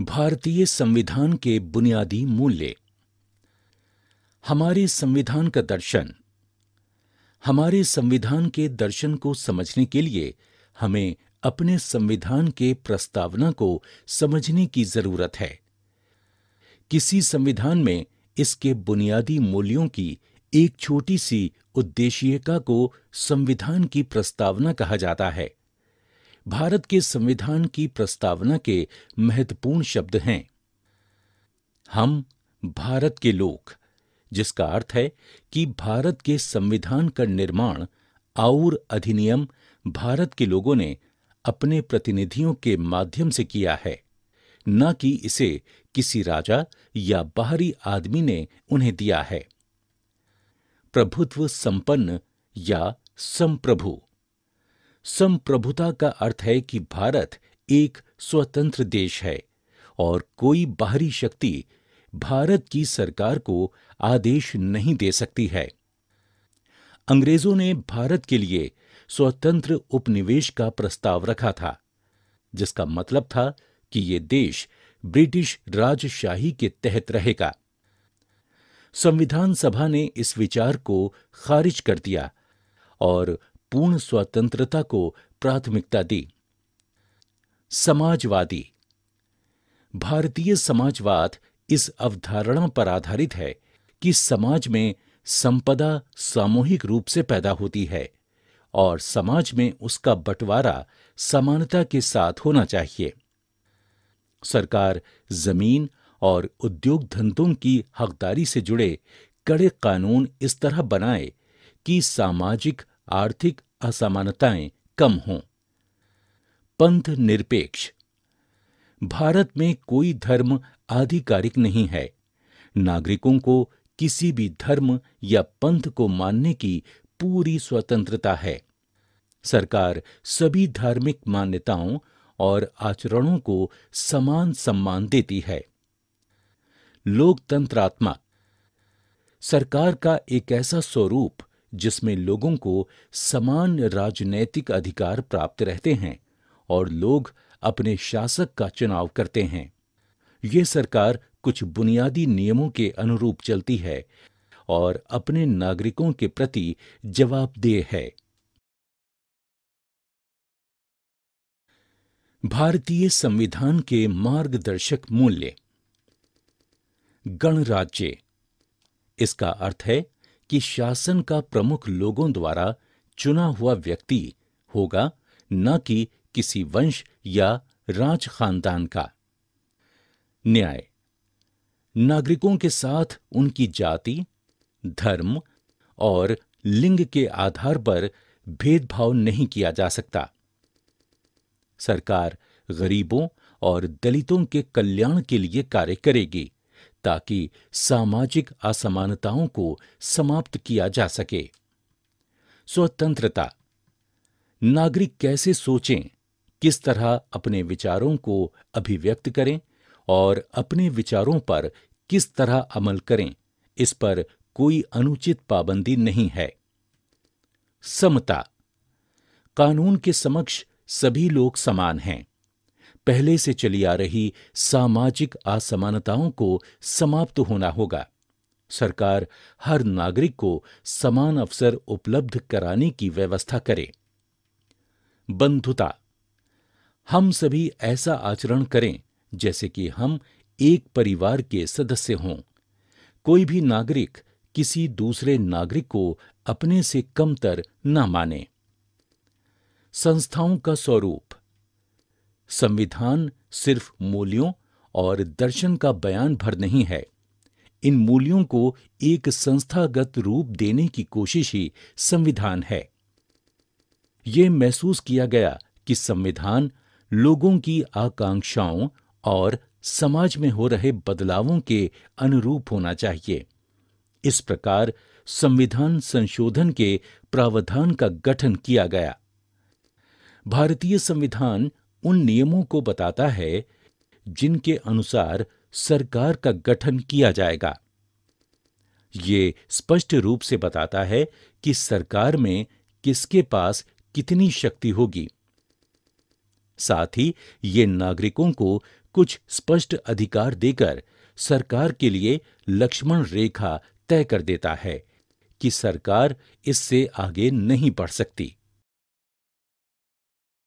भारतीय संविधान के बुनियादी मूल्य हमारे संविधान का दर्शन हमारे संविधान के दर्शन को समझने के लिए हमें अपने संविधान के प्रस्तावना को समझने की जरूरत है किसी संविधान में इसके बुनियादी मूल्यों की एक छोटी सी उद्देश्यिका को संविधान की प्रस्तावना कहा जाता है भारत के संविधान की प्रस्तावना के महत्वपूर्ण शब्द हैं हम भारत के लोग जिसका अर्थ है कि भारत के संविधान का निर्माण और अधिनियम भारत के लोगों ने अपने प्रतिनिधियों के माध्यम से किया है न कि इसे किसी राजा या बाहरी आदमी ने उन्हें दिया है प्रभुत्व संपन्न या संप्रभु संप्रभुता का अर्थ है कि भारत एक स्वतंत्र देश है और कोई बाहरी शक्ति भारत की सरकार को आदेश नहीं दे सकती है अंग्रेजों ने भारत के लिए स्वतंत्र उपनिवेश का प्रस्ताव रखा था जिसका मतलब था कि ये देश ब्रिटिश राजशाही के तहत रहेगा संविधान सभा ने इस विचार को खारिज कर दिया और पूर्ण स्वतंत्रता को प्राथमिकता दी समाजवादी भारतीय समाजवाद इस अवधारणा पर आधारित है कि समाज में संपदा सामूहिक रूप से पैदा होती है और समाज में उसका बंटवारा समानता के साथ होना चाहिए सरकार जमीन और उद्योग धंधों की हकदारी से जुड़े कड़े कानून इस तरह बनाए कि सामाजिक आर्थिक असमानताएं कम हों पंथ निरपेक्ष भारत में कोई धर्म आधिकारिक नहीं है नागरिकों को किसी भी धर्म या पंथ को मानने की पूरी स्वतंत्रता है सरकार सभी धार्मिक मान्यताओं और आचरणों को समान सम्मान देती है लोकतंत्रात्मक सरकार का एक ऐसा स्वरूप जिसमें लोगों को समान राजनैतिक अधिकार प्राप्त रहते हैं और लोग अपने शासक का चुनाव करते हैं ये सरकार कुछ बुनियादी नियमों के अनुरूप चलती है और अपने नागरिकों के प्रति जवाबदेह है भारतीय संविधान के मार्गदर्शक मूल्य गणराज्य इसका अर्थ है कि शासन का प्रमुख लोगों द्वारा चुना हुआ व्यक्ति होगा न कि किसी वंश या राज खानदान का न्याय नागरिकों के साथ उनकी जाति धर्म और लिंग के आधार पर भेदभाव नहीं किया जा सकता सरकार गरीबों और दलितों के कल्याण के लिए कार्य करेगी ताकि सामाजिक असमानताओं को समाप्त किया जा सके स्वतंत्रता नागरिक कैसे सोचें किस तरह अपने विचारों को अभिव्यक्त करें और अपने विचारों पर किस तरह अमल करें इस पर कोई अनुचित पाबंदी नहीं है समता कानून के समक्ष सभी लोग समान हैं पहले से चली आ रही सामाजिक असमानताओं को समाप्त होना होगा सरकार हर नागरिक को समान अवसर उपलब्ध कराने की व्यवस्था करे बंधुता हम सभी ऐसा आचरण करें जैसे कि हम एक परिवार के सदस्य हों कोई भी नागरिक किसी दूसरे नागरिक को अपने से कमतर न माने संस्थाओं का स्वरूप संविधान सिर्फ मूल्यों और दर्शन का बयान भर नहीं है इन मूल्यों को एक संस्थागत रूप देने की कोशिश ही संविधान है ये महसूस किया गया कि संविधान लोगों की आकांक्षाओं और समाज में हो रहे बदलावों के अनुरूप होना चाहिए इस प्रकार संविधान संशोधन के प्रावधान का गठन किया गया भारतीय संविधान उन नियमों को बताता है जिनके अनुसार सरकार का गठन किया जाएगा ये स्पष्ट रूप से बताता है कि सरकार में किसके पास कितनी शक्ति होगी साथ ही ये नागरिकों को कुछ स्पष्ट अधिकार देकर सरकार के लिए लक्ष्मण रेखा तय कर देता है कि सरकार इससे आगे नहीं बढ़ सकती